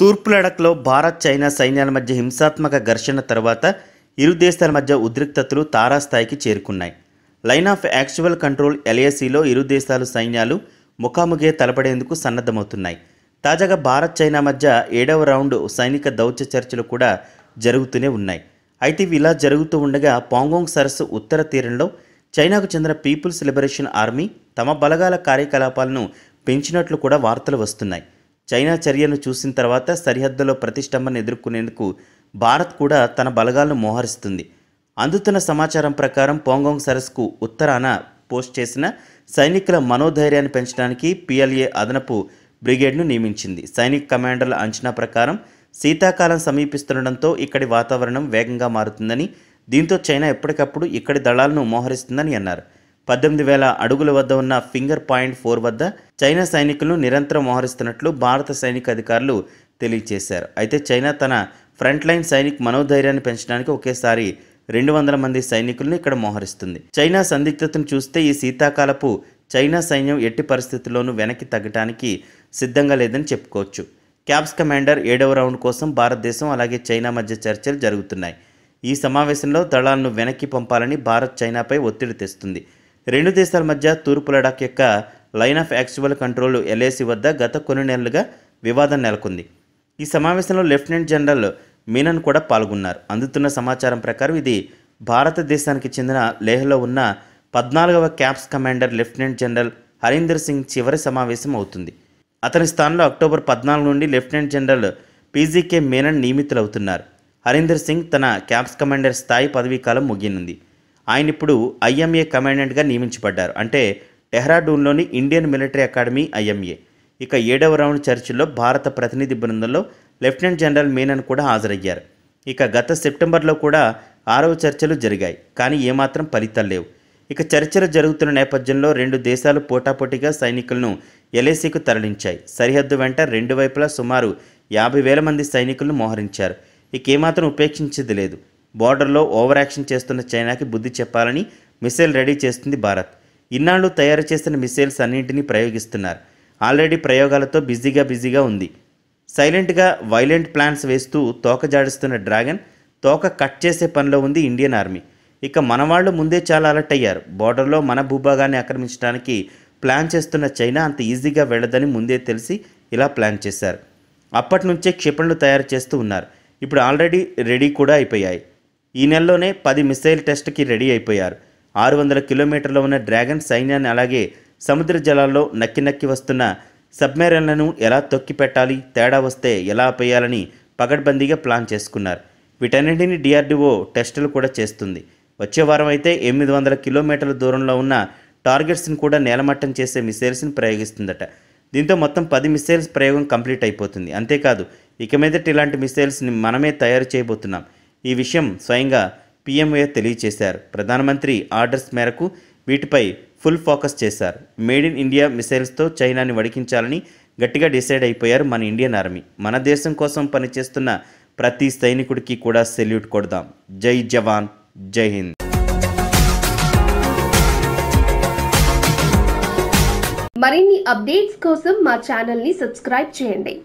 తూర్పు లడఖ్లో భారత్ చైనా సైన్యాల మధ్య హింసాత్మక ఘర్షణ తర్వాత ఇరు దేశాల మధ్య ఉద్రిక్తతలు తారాస్థాయికి చేరుకున్నాయి లైన్ ఆఫ్ యాక్చువల్ కంట్రోల్ ఎల్ఏసీలో ఇరు దేశాలు సైన్యాలు ముఖాముఖే తలపడేందుకు సన్నద్ధమవుతున్నాయి తాజాగా భారత్ చైనా మధ్య ఏడవ రౌండ్ సైనిక దౌత్య చర్చలు కూడా జరుగుతూనే ఉన్నాయి అయితే ఇవి ఇలా జరుగుతూ ఉండగా పాంగోంగ్ సరస్సు ఉత్తర తీరంలో చైనాకు చెందిన పీపుల్స్ లిబరేషన్ ఆర్మీ తమ బలగాల కార్యకలాపాలను పెంచినట్లు కూడా వార్తలు వస్తున్నాయి చైనా చర్యను చూసిన తర్వాత సరిహద్దులో ప్రతిష్టంభన ఎదుర్కొనేందుకు భారత్ కూడా తన బలగాలను మోహరిస్తుంది అందుతున్న సమాచారం ప్రకారం పోంగోంగ్ సరస్కు ఉత్తరాన పోస్ట్ చేసిన సైనికుల మనోధైర్యాన్ని పెంచడానికి పిఎల్ఏ అదనపు బ్రిగేడ్ను నియమించింది సైనిక కమాండర్ల అంచనా ప్రకారం శీతాకాలం సమీపిస్తుండటంతో ఇక్కడి వాతావరణం వేగంగా మారుతుందని దీంతో చైనా ఎప్పటికప్పుడు ఇక్కడి దళాలను మోహరిస్తుందని అన్నారు పద్దెనిమిది వేల అడుగుల వద్ద ఉన్న ఫింగర్ పాయింట్ ఫోర్ వద్ద చైనా సైనికులను నిరంతరం మోహరిస్తున్నట్లు భారత సైనిక అధికారులు తెలియజేశారు అయితే చైనా తన ఫ్రంట్ లైన్ సైనిక్ మనోధైర్యాన్ని పెంచడానికి ఒకేసారి రెండు వందల మంది సైనికులను ఇక్కడ మోహరిస్తుంది చైనా సందిగ్ధతను చూస్తే ఈ శీతాకాలపు చైనా సైన్యం ఎట్టి పరిస్థితుల్లోనూ వెనక్కి తగ్గడానికి సిద్ధంగా లేదని చెప్పుకోవచ్చు క్యాప్స్ కమాండర్ ఏడవ రౌండ్ కోసం భారతదేశం అలాగే చైనా మధ్య చర్చలు జరుగుతున్నాయి ఈ సమావేశంలో దళాలను వెనక్కి పంపాలని భారత్ చైనాపై ఒత్తిడి తెస్తుంది రెండు దేశాల మధ్య తూర్పు లడాక్ యొక్క line of actual control LAC వద్ద గత కొన్ని నెలలుగా వివాదం నెలకొంది ఈ సమావేశంలో లెఫ్టినెంట్ జనరల్ మీనన్ కూడా పాల్గొన్నారు అందుతున్న సమాచారం ప్రకారం ఇది భారతదేశానికి చెందిన లేహ్లో ఉన్న పద్నాలుగవ corps commander lieutenant general Harinder Singh చివరి సమావేశం అవుతుంది అతని స్థానంలో అక్టోబర్ పద్నాలుగు నుండి లెఫ్టినెంట్ జనరల్ పీజీకే మీనన్ నియమితులవుతున్నారు హరీందర్ సింగ్ తన క్యాప్స్ కమాండర్ స్థాయి పదవీ కాలం ముగియనుంది ఆయన ఇప్పుడు ఐఎంఏ కమాండెంట్గా నియమించబడ్డారు అంటే టెహ్రాడూన్లోని ఇండియన్ మిలిటరీ అకాడమీ ఐఎంఏ ఇక ఏడవ రౌండ్ చర్చల్లో భారత ప్రతినిధి బృందంలో లెఫ్టినెంట్ జనరల్ మీనన్ కూడా హాజరయ్యారు ఇక గత సెప్టెంబర్లో కూడా ఆరవ చర్చలు జరిగాయి కానీ ఏమాత్రం ఫలితాలు లేవు ఇక చర్చలు జరుగుతున్న నేపథ్యంలో రెండు దేశాలు పోటాపోటీగా సైనికులను ఎల్ఏసీకు తరలించాయి సరిహద్దు వెంట రెండు వైపులా సుమారు యాభై వేల మంది సైనికులను మోహరించారు ఇక ఏమాత్రం ఉపేక్షించేది లేదు బోర్డర్లో ఓవర్ యాక్షన్ చేస్తున్న చైనాకి బుద్ధి చెప్పాలని మిసైల్ రెడీ చేస్తుంది భారత్ ఇన్నాళ్ళు తయారు చేసిన మిసైల్స్ అన్నింటినీ ప్రయోగిస్తున్నారు ఆల్రెడీ ప్రయోగాలతో బిజీగా బిజీగా ఉంది సైలెంట్గా వైలెంట్ ప్లాన్స్ వేస్తూ తోక జాడిస్తున్న డ్రాగన్ తోక కట్ చేసే పనిలో ఉంది ఇండియన్ ఆర్మీ ఇక మన వాళ్ళు ముందే చాలా అలర్ట్ అయ్యారు బోర్డర్లో మన భూభాగాన్ని ఆక్రమించడానికి ప్లాన్ చేస్తున్న చైనా అంత ఈజీగా వెళ్ళదని ముందే తెలిసి ఇలా ప్లాన్ చేశారు అప్పటి నుంచే క్షిపణులు తయారు చేస్తూ ఉన్నారు ఇప్పుడు ఆల్రెడీ రెడీ కూడా అయిపోయాయి ఈ నెలలోనే పది మిసైల్ టెస్ట్కి రెడీ అయిపోయారు ఆరు వందల కిలోమీటర్లో ఉన్న డ్రాగన్ సైన్యాన్ని అలాగే సముద్ర జలాల్లో నక్కి నక్కి వస్తున్న సబ్మెరైన్లను ఎలా తొక్కిపెట్టాలి తేడా వస్తే ఎలా పేయాలని పగడ్బందీగా ప్లాన్ చేసుకున్నారు వీటన్నింటినీ డిఆర్డిఓ టెస్టులు కూడా చేస్తుంది వచ్చే వారం అయితే ఎనిమిది వందల కిలోమీటర్ల దూరంలో ఉన్న టార్గెట్స్ని కూడా నేలమట్టం చేసే మిసైల్స్ని ప్రయోగిస్తుందట దీంతో మొత్తం పది మిసైల్స్ ప్రయోగం కంప్లీట్ అయిపోతుంది అంతేకాదు ఇక మీదట ఇలాంటి మిసైల్స్ని మనమే తయారు చేయబోతున్నాం ఈ విషయం స్వయంగా పిఎంఏ తెలియజేశారు ప్రధానమంత్రి ఆర్డర్స్ మేరకు వీటిపై ఫుల్ ఫోకస్ చేశారు మేడ్ ఇన్ ఇండియా మిసైల్స్తో చైనాని వడికించాలని గట్టిగా డిసైడ్ అయిపోయారు మన ఇండియన్ ఆర్మీ మన దేశం కోసం పనిచేస్తున్న ప్రతి సైనికుడికి కూడా సెల్యూట్ కొడదాం జై జవాన్ జై హింద్ మరిన్ని అప్డేట్స్ కోసం మా ఛానల్ని సబ్స్క్రైబ్ చేయండి